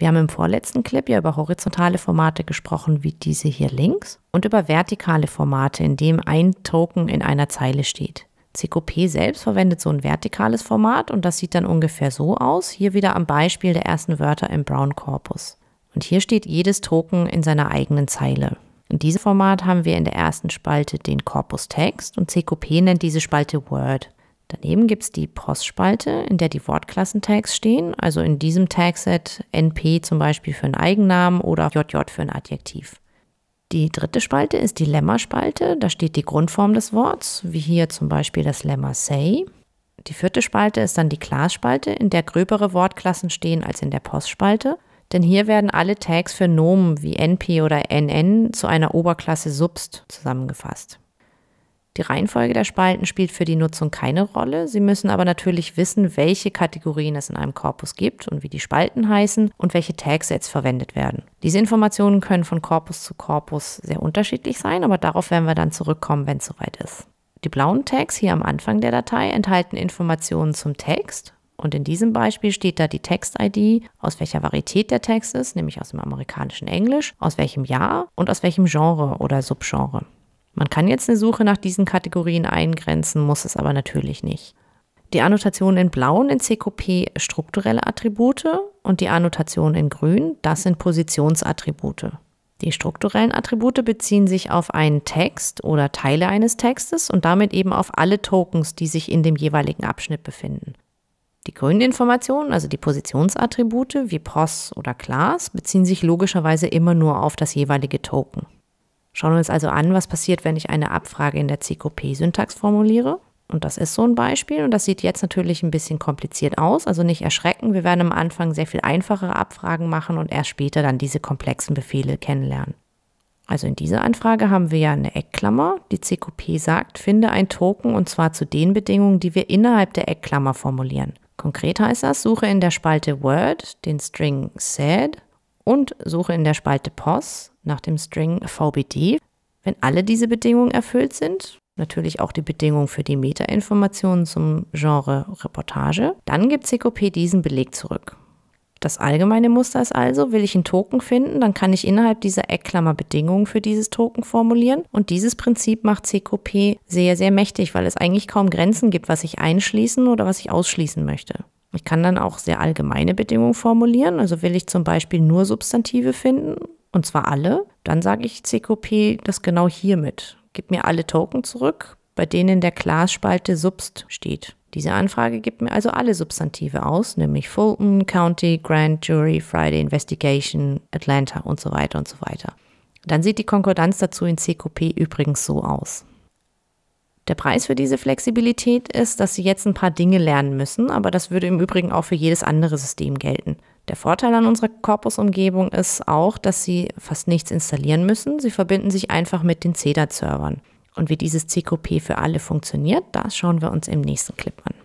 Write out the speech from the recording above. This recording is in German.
Wir haben im vorletzten Clip ja über horizontale Formate gesprochen, wie diese hier links, und über vertikale Formate, in dem ein Token in einer Zeile steht. CQP selbst verwendet so ein vertikales Format und das sieht dann ungefähr so aus, hier wieder am Beispiel der ersten Wörter im Brown Corpus. Und hier steht jedes Token in seiner eigenen Zeile. In diesem Format haben wir in der ersten Spalte den Text und CQP nennt diese Spalte Word. Daneben gibt es die Postspalte, in der die Wortklassentags stehen, also in diesem Tagset NP zum Beispiel für einen Eigennamen oder JJ für ein Adjektiv. Die dritte Spalte ist die Lemma-Spalte, da steht die Grundform des Worts, wie hier zum Beispiel das Lemma say. Die vierte Spalte ist dann die Class-Spalte, in der gröbere Wortklassen stehen als in der Postspalte, denn hier werden alle Tags für Nomen wie NP oder NN zu einer Oberklasse Subst zusammengefasst. Die Reihenfolge der Spalten spielt für die Nutzung keine Rolle. Sie müssen aber natürlich wissen, welche Kategorien es in einem Korpus gibt und wie die Spalten heißen und welche Tags jetzt verwendet werden. Diese Informationen können von Korpus zu Korpus sehr unterschiedlich sein, aber darauf werden wir dann zurückkommen, wenn es soweit ist. Die blauen Tags hier am Anfang der Datei enthalten Informationen zum Text. Und in diesem Beispiel steht da die Text-ID, aus welcher Varietät der Text ist, nämlich aus dem amerikanischen Englisch, aus welchem Jahr und aus welchem Genre oder Subgenre. Man kann jetzt eine Suche nach diesen Kategorien eingrenzen, muss es aber natürlich nicht. Die Annotation in Blau in CQP strukturelle Attribute und die Annotation in Grün, das sind Positionsattribute. Die strukturellen Attribute beziehen sich auf einen Text oder Teile eines Textes und damit eben auf alle Tokens, die sich in dem jeweiligen Abschnitt befinden. Die grünen Informationen, also die Positionsattribute wie POS oder Class, beziehen sich logischerweise immer nur auf das jeweilige Token. Schauen wir uns also an, was passiert, wenn ich eine Abfrage in der CQP-Syntax formuliere. Und das ist so ein Beispiel. Und das sieht jetzt natürlich ein bisschen kompliziert aus. Also nicht erschrecken. Wir werden am Anfang sehr viel einfachere Abfragen machen und erst später dann diese komplexen Befehle kennenlernen. Also in dieser Anfrage haben wir ja eine Eckklammer. Die CQP sagt, finde ein Token und zwar zu den Bedingungen, die wir innerhalb der Eckklammer formulieren. Konkret heißt das, suche in der Spalte Word den String said und suche in der Spalte POS nach dem String VBD. Wenn alle diese Bedingungen erfüllt sind, natürlich auch die Bedingung für die Metainformationen zum Genre Reportage, dann gibt CQP diesen Beleg zurück. Das allgemeine Muster ist also, will ich einen Token finden, dann kann ich innerhalb dieser Eckklammer Bedingungen für dieses Token formulieren. Und dieses Prinzip macht CQP sehr, sehr mächtig, weil es eigentlich kaum Grenzen gibt, was ich einschließen oder was ich ausschließen möchte. Ich kann dann auch sehr allgemeine Bedingungen formulieren. Also will ich zum Beispiel nur Substantive finden und zwar alle, dann sage ich CQP das genau hiermit. Gib mir alle Token zurück, bei denen der Class-Spalte Subst steht. Diese Anfrage gibt mir also alle Substantive aus, nämlich Fulton, County, Grand Jury, Friday Investigation, Atlanta und so weiter und so weiter. Dann sieht die Konkordanz dazu in CQP übrigens so aus. Der Preis für diese Flexibilität ist, dass sie jetzt ein paar Dinge lernen müssen, aber das würde im Übrigen auch für jedes andere System gelten. Der Vorteil an unserer Corpus-Umgebung ist auch, dass sie fast nichts installieren müssen. Sie verbinden sich einfach mit den CEDAT-Servern. Und wie dieses CQP für alle funktioniert, das schauen wir uns im nächsten Clip an.